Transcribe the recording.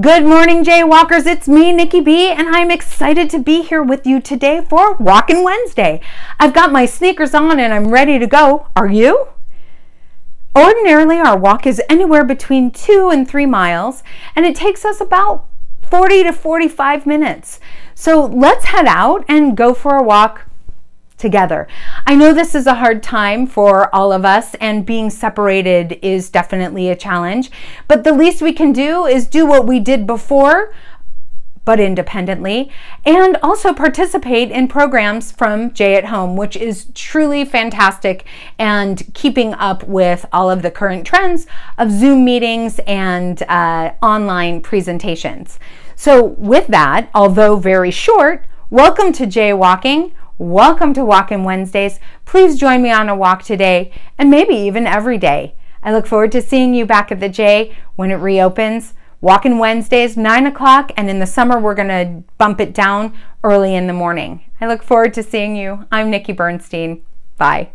Good morning, Jay Walkers. It's me, Nikki B, and I'm excited to be here with you today for Walking Wednesday. I've got my sneakers on and I'm ready to go. Are you? Ordinarily, our walk is anywhere between two and three miles, and it takes us about 40 to 45 minutes. So let's head out and go for a walk together. I know this is a hard time for all of us, and being separated is definitely a challenge, but the least we can do is do what we did before. But independently, and also participate in programs from Jay at Home, which is truly fantastic and keeping up with all of the current trends of Zoom meetings and uh, online presentations. So, with that, although very short, welcome to Jay Walking Welcome to Walk In Wednesdays. Please join me on a walk today and maybe even every day. I look forward to seeing you back at the J when it reopens. Walk In Wednesdays, 9 o'clock, and in the summer we're going to bump it down early in the morning. I look forward to seeing you. I'm Nikki Bernstein. Bye.